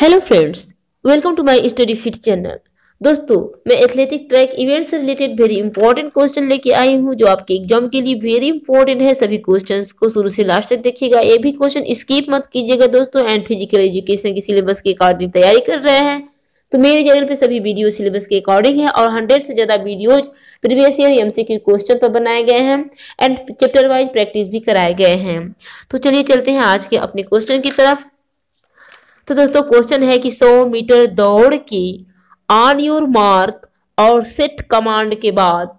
hello friends welcome to my study fit channel दोस्तों मैं athletic track event से related very important question लेके आई हूँ जो आपके एग्जाम के लिए वेरी इंपॉर्टेंट है सभी क्वेश्चंस को शुरू से लास्ट तक देखिएगा ये भी क्वेश्चन स्किप मत कीजिएगा दोस्तों एंड फिजिकल एजुकेशन के सिलेबस के अकॉर्डिंग तैयारी कर रहे हैं तो मेरे चैनल पे सभी वीडियो सिलेबस के अकॉर्डिंग है और हंड्रेड से ज्यादा वीडियोज प्रीवियस ईयर एम के क्वेश्चन पर बनाए गए हैं एंड चैप्टर वाइज प्रैक्टिस भी कराए गए हैं तो चलिए चलते हैं आज के अपने क्वेश्चन की तरफ तो दोस्तों क्वेश्चन है कि 100 मीटर दौड़ की ऑन योर मार्क और सेट कमांड के बाद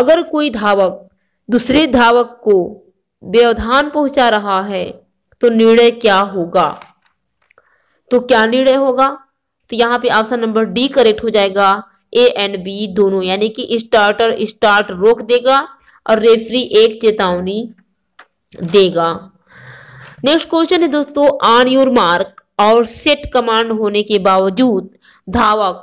अगर कोई धावक दूसरे धावक को व्यवधान पहुंचा रहा है तो निर्णय क्या होगा तो क्या निर्णय होगा तो यहाँ पे ऑप्शन नंबर डी करेक्ट हो जाएगा ए एंड बी दोनों यानी कि स्टार्टर स्टार्ट रोक देगा और रेफरी एक चेतावनी देगा नेक्स्ट क्वेश्चन है दोस्तों ऑन योर मार्क और सेट कमांड होने के बावजूद धावक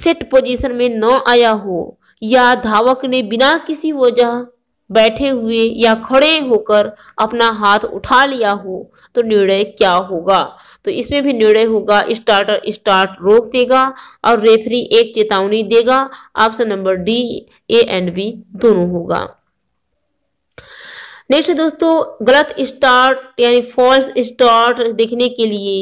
सेट पोजीशन में न आया हो या धावक ने बिना किसी वजह बैठे हुए या खड़े होकर अपना हाथ उठा लिया हो तो निर्णय क्या होगा तो इसमें भी निर्णय होगा स्टार्टर स्टार्ट रोक देगा और रेफरी एक चेतावनी देगा option number D A and B दोनों होगा नेक्स्ट दोस्तों गलत स्टार्ट यानी फॉल्स स्टार्ट देखने के लिए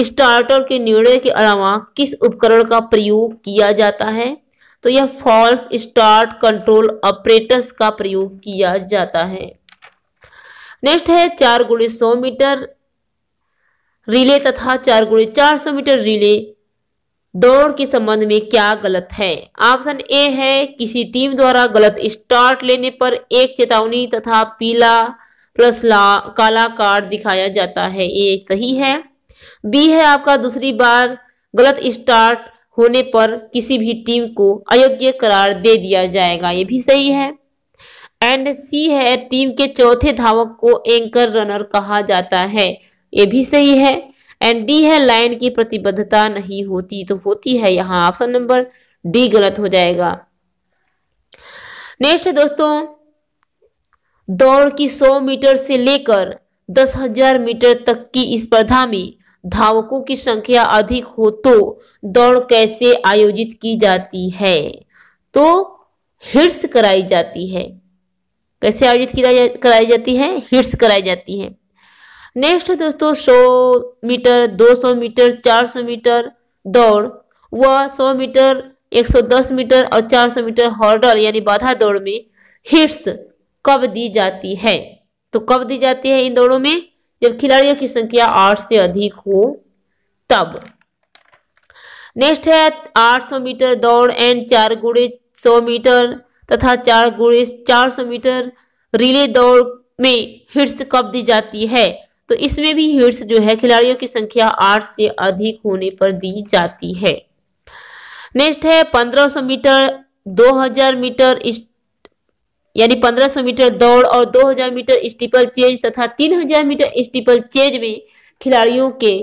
स्टार्टर के निर्णय के अलावा किस उपकरण का प्रयोग किया जाता है तो यह फॉल्स स्टार्ट कंट्रोल ऑपरेटर्स का प्रयोग किया जाता है नेक्स्ट है चार गुड़े सौ मीटर रिले तथा चार गुड़े चार सौ मीटर रिले दौड़ के संबंध में क्या गलत है ऑप्शन ए है किसी टीम द्वारा गलत स्टार्ट लेने पर एक चेतावनी तथा पीला प्लस ला काला कार्ड दिखाया जाता है ये सही है बी है आपका दूसरी बार गलत स्टार्ट होने पर किसी भी टीम को अयोग्य करार दे दिया जाएगा ये भी सही है एंड सी है टीम के चौथे धावक को एंकर रनर कहा जाता है ये भी सही है एंड डी है लाइन की प्रतिबद्धता नहीं होती तो होती है यहाँ ऑप्शन नंबर डी गलत हो जाएगा नेक्स्ट दोस्तों दौड़ की 100 मीटर से लेकर दस हजार मीटर तक की स्पर्धा में धावकों की संख्या अधिक हो तो दौड़ कैसे आयोजित की जाती है तो हिर्स कराई जाती है कैसे आयोजित की कराई जाती है हिट्स कराई जाती है नेक्स्ट दोस्तों 100 मीटर 200 मीटर 400 मीटर दौड़ व 100 मीटर 110 मीटर और 400 मीटर हॉर्डर यानी बाधा दौड़ में हिट्स कब दी जाती है तो कब दी जाती है इन दौड़ों में जब खिलाड़ियों की संख्या आठ से अधिक हो तब नेक्स्ट है सौ मीटर दौड़ एंड चार गुड़े सौ मीटर तथा चार गुड़े चार सौ मीटर रिले दौड़ में हिट्स कब दी जाती है तो इसमें भी हिट्स जो है खिलाड़ियों की संख्या आठ से अधिक होने पर दी जाती है नेक्स्ट है पंद्रह सौ मीटर दो हजार मीटर यानी 1500 मीटर दौड़ और 2000 मीटर स्टीपल चेज तथा 3000 मीटर स्टीपल चेज में खिलाड़ियों के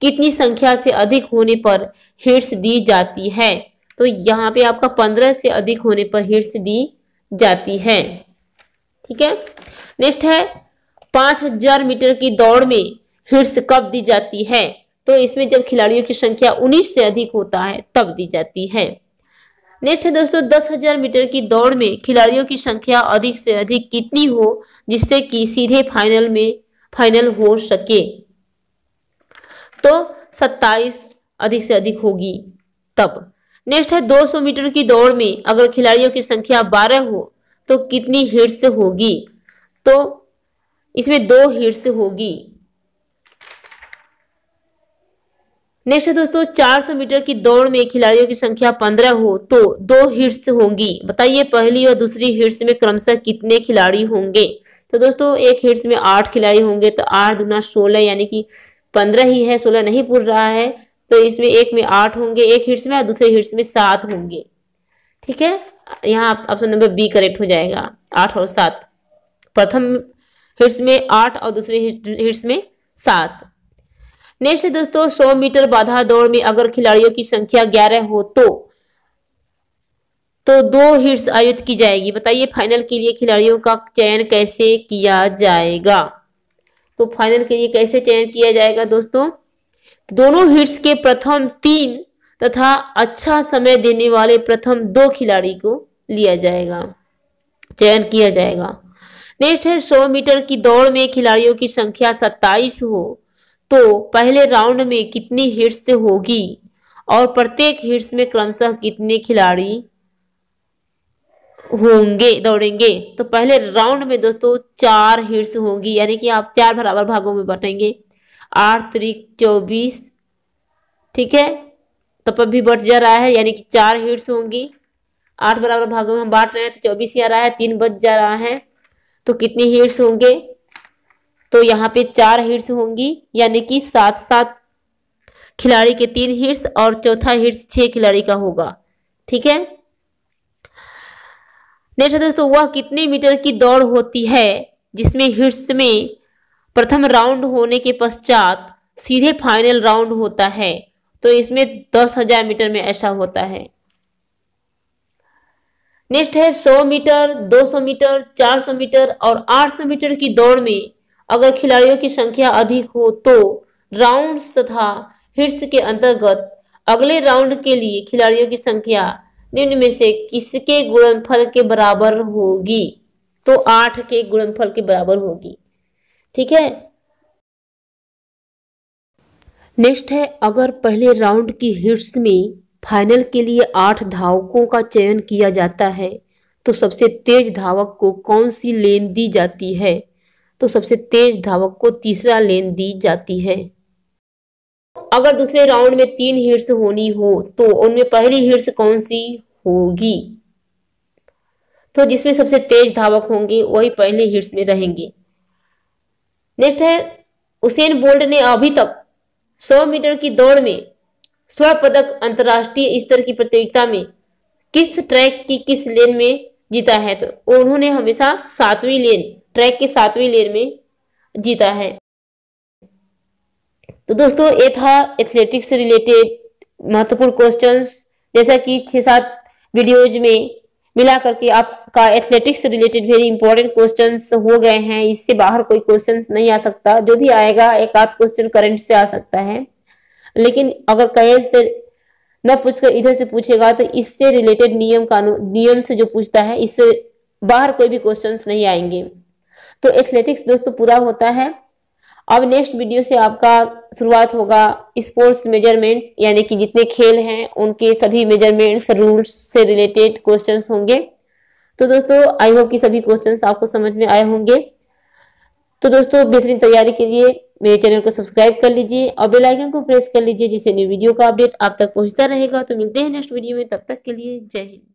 कितनी संख्या से अधिक होने पर हिट्स दी जाती है तो यहाँ पे आपका पंद्रह से अधिक होने पर हिट्स दी जाती है ठीक है नेक्स्ट है 5000 हजार मीटर की दौड़ में हिट्स कब दी जाती है तो इसमें जब खिलाड़ियों की संख्या उन्नीस से अधिक होता है तब दी जाती है नेक्स्ट है दोस्तों दस हजार मीटर की दौड़ में खिलाड़ियों की संख्या अधिक से अधिक कितनी हो जिससे कि सीधे फाइनल में फाइनल हो सके तो सत्ताईस अधिक से अधिक होगी तब नेक्स्ट है 200 मीटर की दौड़ में अगर खिलाड़ियों की संख्या 12 हो तो कितनी हिट्स होगी तो इसमें दो हिट्स होगी नेक्स्ट है दोस्तों 400 मीटर की दौड़ में खिलाड़ियों की संख्या 15 हो तो दो हिट्स होंगी बताइए पहली और दूसरी हिट्स में क्रमशः कितने खिलाड़ी होंगे तो दोस्तों एक हिट्स में आठ खिलाड़ी होंगे तो आठ दुना सोलह यानी कि पंद्रह ही है सोलह नहीं पूर रहा है तो इसमें एक में आठ होंगे एक हिट्स में और दूसरे हिट्स में सात होंगे ठीक है यहाँ ऑप्शन नंबर बी करेक्ट हो जाएगा आठ और सात प्रथम हिट्स में आठ और दूसरे हिट्स में सात नेक्स्ट दोस्तों 100 मीटर बाधा दौड़ में अगर खिलाड़ियों की संख्या 11 हो तो तो दो हिट्स आयोजित की जाएगी बताइए फाइनल के लिए खिलाड़ियों का चयन कैसे किया जाएगा तो फाइनल के लिए कैसे चयन किया जाएगा दोस्तों दोनों हिट्स के प्रथम तीन तथा अच्छा समय देने वाले प्रथम दो खिलाड़ी को लिया जाएगा चयन किया जाएगा नेक्स्ट है 100 मीटर की दौड़ में खिलाड़ियों की संख्या 27 हो तो पहले राउंड में कितनी हिट्स होगी और प्रत्येक हिट्स में क्रमशः कितने खिलाड़ी होंगे दौड़ेंगे तो पहले राउंड में दोस्तों चार हिट्स होंगी यानी कि आप चार बराबर भागों में बांटेंगे आठ तरीक चौबीस ठीक है तब तो पर भी बट जा रहा है यानी कि चार हिट्स होंगी आठ बराबर भागों में हम बांट रहे हैं तो चौबीस ही आ रहा है तीन बच जा रहा है तो कितनी हिट्स होंगे तो यहाँ पे चार हिट्स होंगी यानी कि सात सात खिलाड़ी के तीन हिट्स और चौथा हिट्स छह खिलाड़ी का होगा ठीक है नेक्स्ट दोस्तों वह कितने मीटर की दौड़ होती है जिसमें हिट्स में प्रथम राउंड होने के पश्चात सीधे फाइनल राउंड होता है तो इसमें दस हजार मीटर में ऐसा होता है नेक्स्ट है सौ मीटर दो सौ मीटर चार सौ मीटर और आठ सौ मीटर की दौड़ में अगर खिलाड़ियों की संख्या अधिक हो तो राउंड्स तथा हिट्स के अंतर्गत अगले राउंड के लिए खिलाड़ियों की संख्या निम्न में से किसके गुणनफल के बराबर होगी तो आठ के गुणनफल के बराबर होगी ठीक है नेक्स्ट है अगर पहले राउंड की हिट्स में फाइनल के लिए आठ धावकों का चयन किया जाता है तो सबसे तेज धावक को कौन सी लेन दी जाती है तो सबसे तेज धावक को तीसरा लेन दी जाती है अगर दूसरे राउंड में तीन हिट्स होनी हो तो उनमें पहली हिट्स कौन सी होगी तो जिसमें सबसे तेज धावक होंगे वही पहले हिट्स में रहेंगे नेक्स्ट है उसेन बोल्ट ने अभी तक 100 मीटर की दौड़ में स्वर्ण पदक अंतरराष्ट्रीय स्तर की प्रतियोगिता में किस ट्रैक की किस लेन में जीता है तो उन्होंने हमेशा सातवीं लेन ट्रैक के सातवें लेयर में जीता है तो दोस्तों ये था एथलेटिक्स से रिलेटेड महत्वपूर्ण क्वेश्चंस जैसा कि छह सात वीडियोज में मिला करके आपका एथलेटिक्स से रिलेटेड वेरी इंपॉर्टेंट क्वेश्चंस हो गए हैं इससे बाहर कोई क्वेश्चंस नहीं आ सकता जो भी आएगा एक आध क्वेश्चन करंट से आ सकता है लेकिन अगर कहे से न पूछकर इधर से पूछेगा तो इससे रिलेटेड नियम कानून नियम से जो पूछता है इससे बाहर कोई भी क्वेश्चन नहीं आएंगे तो एथलेटिक्स दोस्तों पूरा होता है अब नेक्स्ट वीडियो से आपका शुरुआत होगा स्पोर्ट्स मेजरमेंट यानी कि जितने खेल हैं उनके सभी मेजरमेंट्स रूल्स से रिलेटेड क्वेश्चंस होंगे तो दोस्तों आई होप कि सभी क्वेश्चंस आपको समझ में आए होंगे तो दोस्तों बेहतरीन तैयारी के लिए मेरे चैनल को सब्सक्राइब कर लीजिए और बेल आइकन को प्रेस कर लीजिए जिससे न्यू वीडियो का अपडेट आप तक पहुंचता रहेगा तो मिलते हैं नेक्स्ट वीडियो में तब तक के लिए जय हिंद